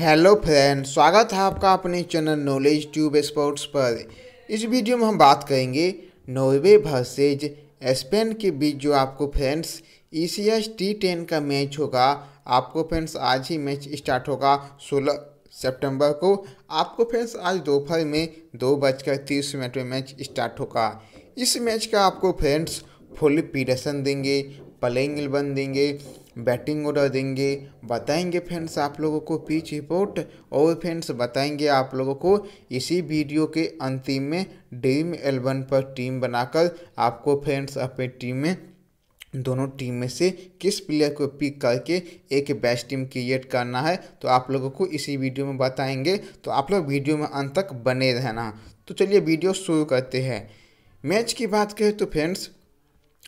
hello friend स्वागत है आपका अपने चैनल नॉलेज ट्यूब स्पोर्ट्स पर इस वीडियो में हम बात करेंगे नॉर्वे वर्सेज स्पेन के बीच जो आपको friends E C S T ten का मैच होगा आपको फ्रेंड्स आज ही मैच स्टार्ट होगा 16 सितंबर को आपको फ्रेंड्स आज दोपहर में दो बजकर तीस मिनट में मैच स्टार्ट होगा इस मैच का आपको फ्रेंड्स फुल पीडसन देंगे प्लेइंग एलेवन देंगे बैटिंग ऑर्डर देंगे बताएंगे फ्रेंड्स आप लोगों को पिच रिपोर्ट और फ्रेंड्स बताएंगे आप लोगों को इसी वीडियो के अंतिम में ड्रीम एलेवन पर टीम बनाकर आपको फ्रेंड्स अपने टीम में दोनों टीम में से किस प्लेयर को पिक करके एक बेस्ट टीम क्रिएट करना है तो आप लोगों को इसी वीडियो में बताएंगे तो आप लोग वीडियो में अंत तक बने रहना तो चलिए वीडियो शुरू करते हैं मैच की बात करें तो फ्रेंड्स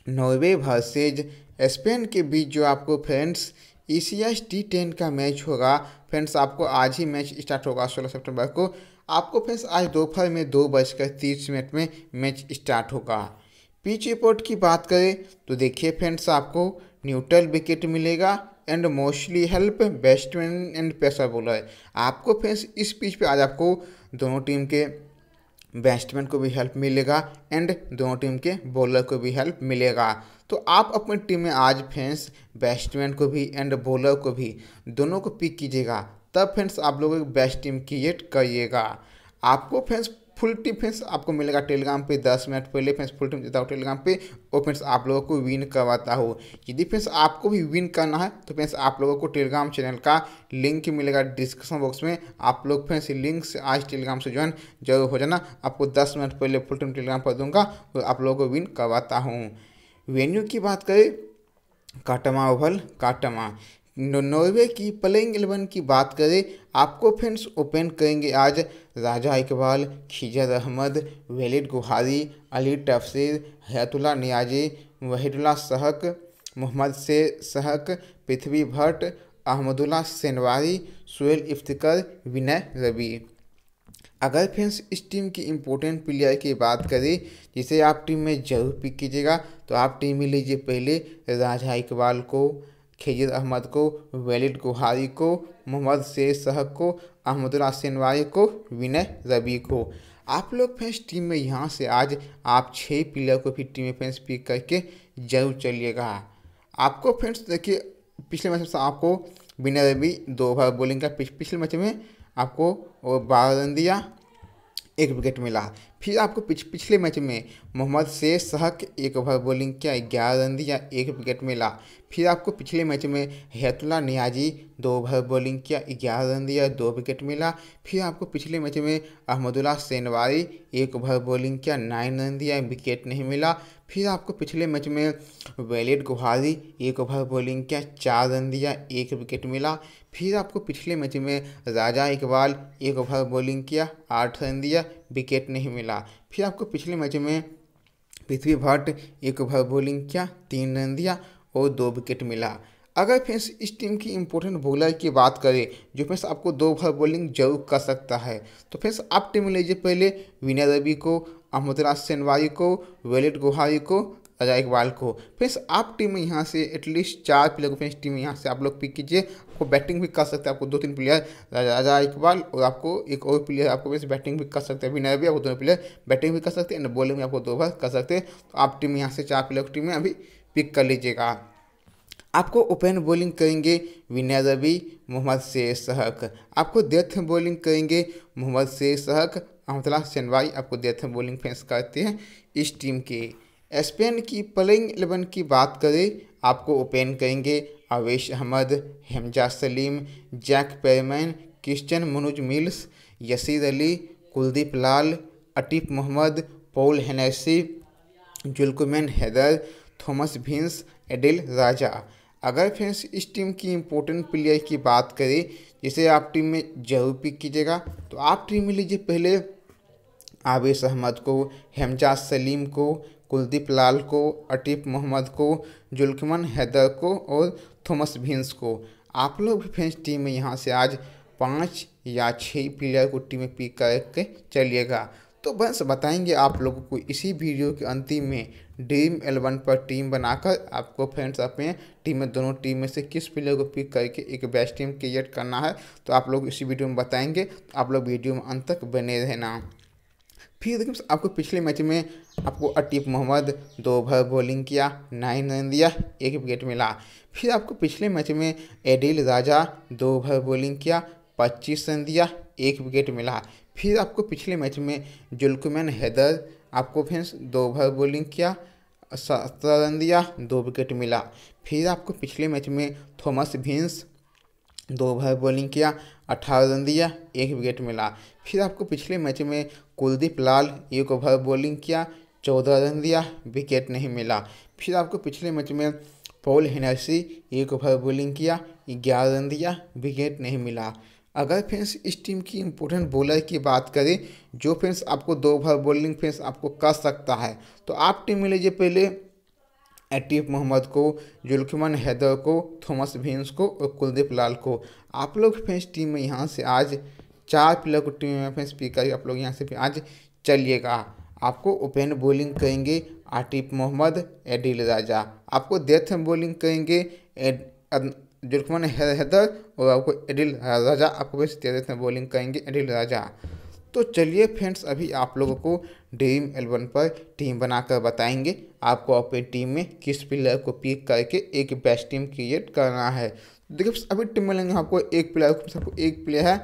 नॉर्वे वर्सेज स्पेन के बीच जो आपको friends E C S T ten का मैच होगा फ्रेंड्स आपको आज ही मैच स्टार्ट होगा सोलह सितंबर को आपको फ्रेंड्स आज दोपहर में दो बजकर तीस मिनट में मैच स्टार्ट होगा पिच रिपोर्ट की बात करें तो देखिए फ्रेंड्स आपको न्यूट्रल विकेट मिलेगा and mostly help batsman and pacer bowler आपको फ्रेंड्स इस पिच पे आज आपको दोनों टीम के बैट्समैन को भी हेल्प मिलेगा एंड दोनों टीम के बॉलर को भी हेल्प मिलेगा तो आप अपनी टीम में आज फ्रेंड्स बैट्समैन को भी एंड बॉलर को भी दोनों को पिक कीजिएगा तब फ्रेंड्स आप लोग एक बेस्ट टीम क्रिएट करिएगा आपको फ्रेंड्स फुल डिफेंस आपको मिलेगा टेलीग्राम पे दस मिनट पहले फ्रेंड्स फुल टीम देता हूँ टेलीग्राम पे और फ्रेंड्स आप लोगों को विन करवाता हो यदि फ्रेंड्स आपको भी विन करना है तो फ्रेंड्स आप लोगों को टेलीग्राम चैनल का लिंक मिलेगा डिस्क्रिप्शन बॉक्स में आप लोग फ्रेंड्स लिंक से आज टेलीग्राम से ज्वाइन जरूर हो जाना आपको दस मिनट पहले फुल टीम टेलीग्राम पर दूंगा और आप लोगों को विन करवाता हूँ वेन्यू की बात करें काटमा ओवल काटमा नोवे की प्लेइंग एलेवन की बात करें आपको फ्रेंड्स ओपन करेंगे आज राजा इकबाल खिजर अहमद वेलिड गुहारी अली टफसीर हयातुल्ला नियाजी वहीदुल्ला सहक मोहम्मद से सहक पृथ्वी भट्ट अहमदुल्ला सेनवारी सुहेल इफ्तिकर विनय रवि अगर फ्रेंड्स इस टीम की इम्पोर्टेंट प्लेयर की बात करें जिसे आप टीम में जरूर पिक कीजिएगा तो आप टीम में लीजिए पहले राजा इकबाल को खजर अहमद को वैलिड गुहारी को मोहम्मद शेर शह को अहमदुल्ला सेनवारी को विनय रबी को आप लोग फ्रेंड्स टीम में यहाँ से आज आप छः प्लेयर को भी टीम में फ्रेंड्स पिक करके जरूर चलिएगा आपको फ्रेंड्स देखिए पिछले मैच में आपको विनय रवि दो ओवर बॉलिंग का पिछले मैच में आपको बारह रन दिया एक विकेट मिला फिर आपको पिछ, पिछले मैच में मोहम्मद से सहक एक ओवर बॉलिंग किया ग्यारह रन दिया एक विकेट मिला फिर आपको पिछले मैच में हेतुल्ला नियाजी दो ओवर बॉलिंग किया ग्यारह रन दिया दो विकेट मिला फिर आपको पिछले मैच में अहमदुल्ला सेनवारी एक ओवर बॉलिंग किया नाइन रन दिया विकेट नहीं मिला फिर आपको पिछले मैच में वैलेट गुहारी एक ओवर बॉलिंग किया चार रन दिया एक विकेट मिला फिर आपको पिछले मैच में राजा इकबाल एक ओवर बॉलिंग किया आठ रन दिया विकेट नहीं मिला फिर आपको पिछले मैच में पृथ्वी भट्ट एक ओवर बॉलिंग किया तीन रन दिया और दो विकेट मिला अगर फ्रेंड्स इस टीम की इंपॉर्टेंट बॉलर की बात करें जो फ्रेंड्स आपको दो ओवर बॉलिंग जरूर कर सकता है तो फ्रेंड्स आप टीम में लीजिए पहले विनय रवि को अहमद राज सेनवारी को वेलिट गुहारी को अजय इकबाल को फ्रेंड्स आप टीम में यहाँ से एटलीस्ट चार प्लेयर को फ्रेंड्स टीम में यहाँ से आप लोग पिक कीजिए आपको बैटिंग भी कर सकते हैं आपको दो तीन प्लेयर राजा इकबाल और आपको एक और प्लेयर आपको फ्रेंड्स बैटिंग भी कर सकते हैं विनय रवि आपको दोनों प्लेयर बैटिंग भी कर सकते हैं एंड बॉलिंग भी आपको दो ओवर कर सकते हैं तो आप टीम यहाँ से चार प्लेयर टीम में अभी पिक कर लीजिएगा आपको ओपन बॉलिंग करेंगे विनय रवि मोहम्मद शेख सहक आपको डेथ बॉलिंग करेंगे मोहम्मद शेख सहक अहमतला सेनवाई आपको डेथ बॉलिंग फेंस करते हैं इस टीम के स्पेन की प्लेइंग एलेवन की बात करें आपको ओपन करेंगे आवेश अहमद हमजा सलीम जैक पेमैन Christian Munoz Mills Yasir Ali Kuldeep Lal Atif Mohammad Paul Hennessy जुलकुमैन हैदर थॉमस भिंस एडिल राजा अगर फ्रेंड्स इस टीम की इम्पोर्टेंट प्लेयर की बात करें जैसे आप टीम में जरूर पिक कीजिएगा तो आप टीम में लीजिए पहले आवेश अहमद को हमजाज सलीम को कुलदीप लाल को अटीफ मोहम्मद को जुल्कमन हैदर को और थॉमस भिन्स को आप लोग भी फ्रेंड्स टीम में यहाँ से आज पाँच या छः प्लेयर को टीम में पिक करके चलिएगा तो बस बताएंगे आप लोगों को इसी वीडियो के अंतिम में ड्रीम एलेवन पर टीम बनाकर आपको फ्रेंड्स अपने टीम में दोनों टीम में से किस प्लेयर को पिक करके एक बेस्ट टीम क्रिएट करना है तो आप लोग इसी वीडियो में बताएंगे तो आप लोग वीडियो में अंत तक बने रहना फिर देखिए आपको पिछले मैच में आपको अटीफ मोहम्मद दो ओवर बॉलिंग किया नाइन रन दिया एक विकेट मिला फिर आपको पिछले मैच में एडिल राजा दो ओवर बॉलिंग किया पच्चीस रन दिया एक विकेट मिला फिर आपको पिछले मैच में जुल्कुमैन हैदर आपको फेंस दो ओवर बॉलिंग किया सत्रह रन दिया दो विकेट मिला फिर आपको पिछले मैच में थॉमस भिंस दो ओवर बॉलिंग किया अठारह रन दिया एक विकेट मिला फिर आपको पिछले मैच में कुलदीप लाल एक ओवर बॉलिंग किया चौदह रन दिया विकेट नहीं मिला फिर आपको पिछले मैच में पॉल हेनर्सी एक ओवर बॉलिंग किया ग्यारह रन दिया विकेट नहीं मिला अगर फ्रेंड्स इस टीम की इम्पोर्टेंट बॉलर की बात करें जो फ्रेंड्स आपको दो ओवर बॉलिंग फ्रेंड्स आपको कर सकता है तो आप टीम में लीजिए पहले एटीफ मोहम्मद को जुल्कमन हैदर को थॉमस भेंस को और कुलदीप लाल को आप लोग फ्रेंड्स टीम में यहाँ से आज चार प्लेयर को टीम में फ्रेंड्स पी करिए आप लोग यहाँ से आज चलिएगा आपको ओपन बॉलिंग करेंगे आटिफ मोहम्मद एडिल राजा आपको डेथ बॉलिंग करेंगे एड, जुर्कमन हैदर और आपको एडिल राजा आपको दिया देते हैं बॉलिंग करेंगे एडिल राजा तो चलिए फ्रेंड्स अभी आप लोगों को ड्रीम एलेवन पर टीम बनाकर बताएंगे आपको अपनी टीम में किस प्लेयर को पिक करके एक बेस्ट टीम क्रिएट करना है देखिए अभी टीम में लेंगे आपको एक प्लेयर आपको एक प्लेयर है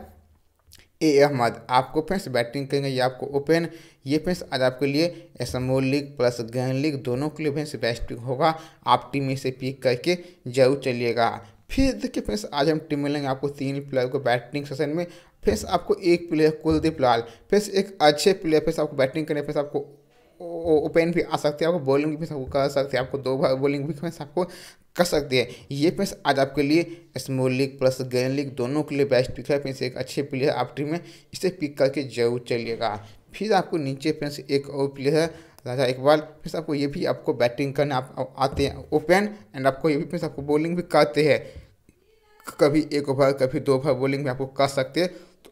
ए अहमद आपको फ्रेंड्स बैटिंग करेंगे ये आपको ओपन ये फ्रेंड्स आज आपके लिए एसमो लीग प्लस गैन लीग दोनों के लिए फ्रेंड्स बेस्ट होगा आप टीम में से पिक करके जरूर चलिएगा फिर देखिए फ्रेंड्स आज हम टीम मिलेंगे आपको तीन प्लेयर को बैटिंग सेशन में फ्रेंड्स आपको एक प्लेयर कुलदीप लाल फ्रेंड्स एक अच्छे प्लेयर फिर आपको बैटिंग करने फिर आपको ओपन भी आ सकती है आपको बॉलिंग भी आपको कर सकते हैं आपको दो बार बॉलिंग भी फ्रेंड्स आपको कर सकते हैं ये फ्रेंड्स आज आपके लिए स्मॉल लीग प्लस गेन लीग दोनों के लिए बेस्ट पिक है फ्रेंड्स एक अच्छे प्लेयर आप टीम में इसे पिक करके जरूर चलिएगा फिर आपको नीचे फ्रेंड्स एक और प्लेयर है राजा इकबाल फिर आपको ये भी आपको बैटिंग करने आप आते हैं ओपन एंड आपको ये भी फिर आपको बॉलिंग भी करते हैं कभी एक ओवर कभी दो ओवर बॉलिंग भी आपको कर सकते हैं तो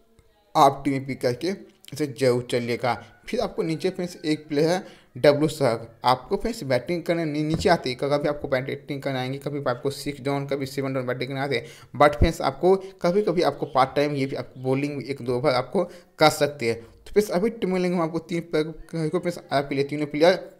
आप टीम पी करके इसे जरूर चलिएगा फिर आपको नीचे फ्रेंड्स एक प्लेयर है डब्लू सहग आपको से बैटिंग करने नीचे आती है कभी आपको बैटिंग करने आएंगे कभी आपको सिक्स डाउन कभी सेवन डाउन बैटिंग करने आते हैं बट फ्रेंड्स आपको कभी कभी आपको पार्ट टाइम ये भी आपको बॉलिंग एक दो ओवर आपको कर सकते हैं फिर अभी टीम लेंगे हम आपको तीन प्लेयर को आपके लिए तीनों प्लेयर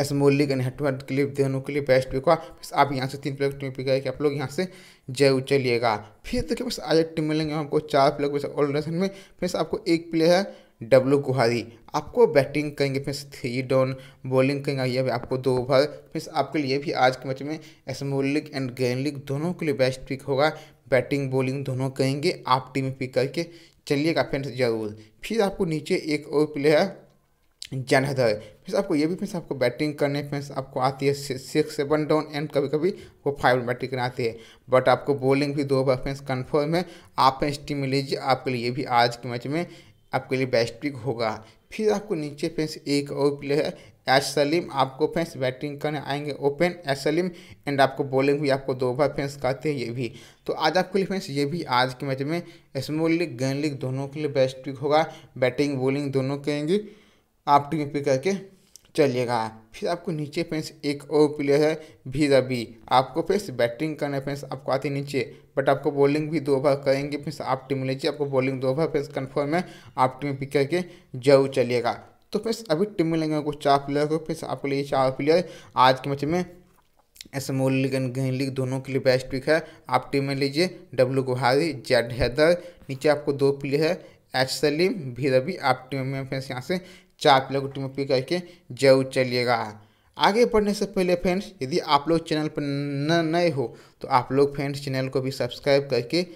एस गन हेड टू हेड देनों के लिए बेस्ट पिक हुआ फिर आप यहाँ से तीन प्लेयर टीम पिक कि आप लोग यहाँ से जय उचलिएगा फिर देखिए बस आज टीम मिलेंगे आपको चार प्लेयर बस ऑलरेसन में फिर आपको एक प्लेयर है डब्लू गुहारी आपको बैटिंग करेंगे फिर थ्री डाउन बॉलिंग करेंगे ये भी आपको दो ओवर फिर आपके लिए भी आज के मैच में एसमोलिक एंड लिग दोनों के लिए बेस्ट पिक होगा बैटिंग बॉलिंग दोनों करेंगे आप टीम में पिक करके चलिएगा फ्रेंड्स जरूर फिर आपको नीचे एक और प्लेयर जनहदर फिर आपको ये भी फ्रेंड्स आपको बैटिंग करने फ्रेंड्स आपको आती है सिक्स सेवन डाउन एंड कभी कभी वो फाइव बैटिंग करने आती है बट आपको बॉलिंग भी दो बार फ्रेंड्स कन्फर्म है आप फ्रेंड्स टीम में लीजिए आपके लिए भी आज के मैच में आपके लिए बेस्ट पिक होगा फिर आपको नीचे फ्रेंड्स एक और प्लेयर एस सलीम आपको फेंस बैटिंग करने आएंगे ओपन एस सलीम एंड आपको बॉलिंग भी आपको दो ओवर फैंस कहते हैं ये भी तो आज आपके लिए फ्रेंड्स ये भी आज के मैच में स्मॉल लीग गेंद लीग दोनों के लिए बेस्ट पिक होगा बैटिंग बॉलिंग दोनों करेंगे आप टीम पिक करके चलिएगा फिर आपको नीचे फ्रेंड्स एक और प्लेयर है भी रबी आपको फ्रेंड्स बैटिंग करने है फ्रेंड्स आपको आती नीचे बट आपको बॉलिंग भी दो ओवर करेंगे फ्रेंड्स आप टीम लीजिए आपको बॉलिंग दो ओवर फ्रेंड्स कन्फर्म है आप टीम पिक करके जरूर चलिएगा तो फ्रेंड्स अभी टीम में लेंगे आपको चार प्लेयर को फिर आपके लिए चार प्लेयर आज के मैच में एस एम लीग दोनों के लिए बेस्ट पिक है आप टीम में लीजिए डब्लू गुहारी जेड हैदर नीचे आपको दो प्लेयर है एच सलीम भी रवि आप टीम में फ्रेंड्स यहाँ से चार प्लेयर को टीम में पिक करके जरूर चलिएगा आगे बढ़ने से पहले फ्रेंड्स यदि आप लोग चैनल पर नए हो तो आप लोग फ्रेंड्स चैनल को भी सब्सक्राइब करके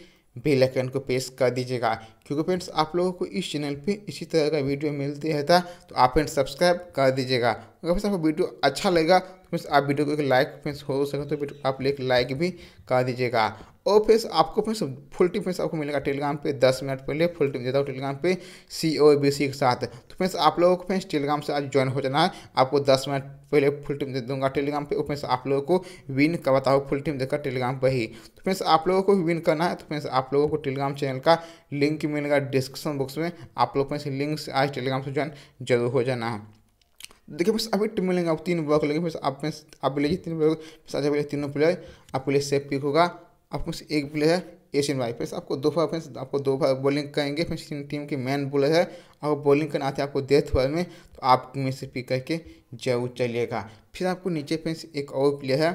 बेल आइकन को प्रेस कर दीजिएगा क्योंकि फ्रेंड्स आप लोगों को इस चैनल पे इसी तरह का वीडियो मिलती रहता तो आप फ्रेंड्स सब्सक्राइब कर दीजिएगा अगर फ्रेंड्स आपको वीडियो अच्छा लगेगा फ्रेंड्स आप वीडियो को एक लाइक फ्रेंड्स हो सके तो आप एक लाइक भी कर दीजिएगा और फिर आपको फ्रेंड्स फुल टीम फ्रेंड्स आपको मिलेगा टेलीग्राम पे दस मिनट पहले फुल टीम देता हूँ टेलीग्राम पे सी ओ बी सी के साथ तो फ्रेंड्स आप लोगों को फ्रेंड्स टेलीग्राम से आज ज्वाइन हो जाना है आपको दस मिनट पहले फुल टीम दे दूंगा टेलीग्राम पे फ्रेंड्स आप लोगों को विन करवाता हूँ फुल टीम देकर टेलीग्राम पर ही तो फ्रेंड्स आप लोगों को विन करना है तो फ्रेंड्स आप लोगों को टेलीग्राम चैनल का लिंक मिलेगा डिस्क्रिप्शन बॉक्स में आप लोग फ्रेंड्स लिंक से आज टेलीग्राम से ज्वाइन जरूर हो जाना देखिए बस अभी टीम मिलेंगे आप तीन ब्लॉक लेंगे बस आप में आप लीजिए तीन ब्लॉक बस आज तीनों प्लेयर आपके लिए सेफ पिक होगा आपको एक प्लेयर है एशियन वाई फ्रेंड्स आपको दो बार आपको दो बार बॉलिंग करेंगे फिर टीम के मैन बॉलर है आपको बॉलिंग करना आते हैं आपको डेथ बॉल में तो आप में से पिक करके जरूर चलिएगा फिर आपको नीचे फ्रेंड्स एक और प्लेयर है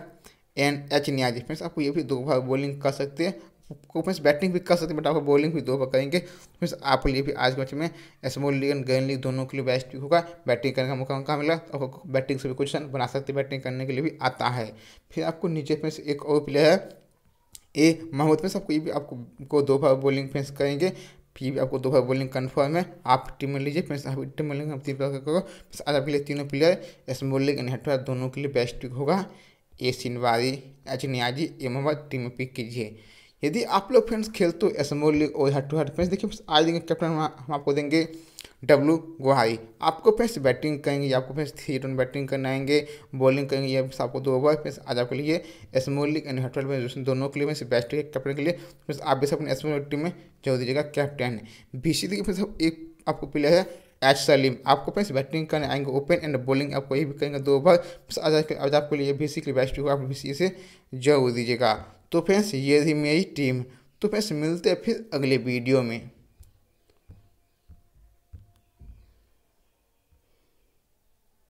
एन एच न्याजी फ्रेंड्स आपको ये भी दो बार बॉलिंग कर सकते हैं आपको फ्रेंड्स बैटिंग भी कर सकते हैं बट आपको बॉलिंग भी दो बार करेंगे फ्रेंड्स आपके लिए भी आज के मैच में स्मॉल लीग एंड गेन लीग दोनों के लिए बेस्ट होगा बैटिंग करने का मौका मौका मिला और बैटिंग से भी क्वेश्चन बना सकते हैं बैटिंग करने के लिए भी आता है फिर आपको नीचे फ्रेंड्स एक और प्लेयर है ए महमूद फ्रेंड्स आपको ये भी आपको दो बार बॉलिंग फ्रेंड्स करेंगे फिर भी आपको दो बार बॉलिंग कन्फर्म है आप टीम में लीजिए फ्रेंड्स आप टीम में लेंगे तीन प्लेयर करो आज आपके लिए तीनों प्लेयर स्मॉल लीग एंड हेटवा दोनों के लिए बेस्ट होगा A Shinwari H Niazi A Mohammad team में पिक कीजिए यदि आप लोग फ्रेंड्स खेलते हो एस एम लीग और हेड टू हट फ्रेंड्स देखिए आज देंगे कैप्टन हम आपको देंगे डब्लू गुहाई आपको फ्रेंड्स बैटिंग करेंगे आपको फ्रेंड्स थ्री रन बैटिंग करना आएंगे बॉलिंग करेंगे या फिर आपको दो ओवर फ्रेंड्स आज आपके लिए small league and to head दोनों के लिए फिर बेस्ट कैप्टन के लिए फिर आप भी अपने एसमोल टीम में जोड़ दीजिएगा कैप्टन बी सी देखिए फिर एक आपको प्लेयर है एच सलीम आपको फ्रेंड्स बैटिंग करने आएंगे ओपन एंड बॉलिंग आपको यही भी करेंगे दो ओवर आज आज आपके लिए बी सी के लिए बेस्ट होगा आप बी सी से जो दीजिएगा तो फ्रेंड्स ये थी मेरी टीम तो फ्रेंड्स मिलते हैं फिर अगले वीडियो में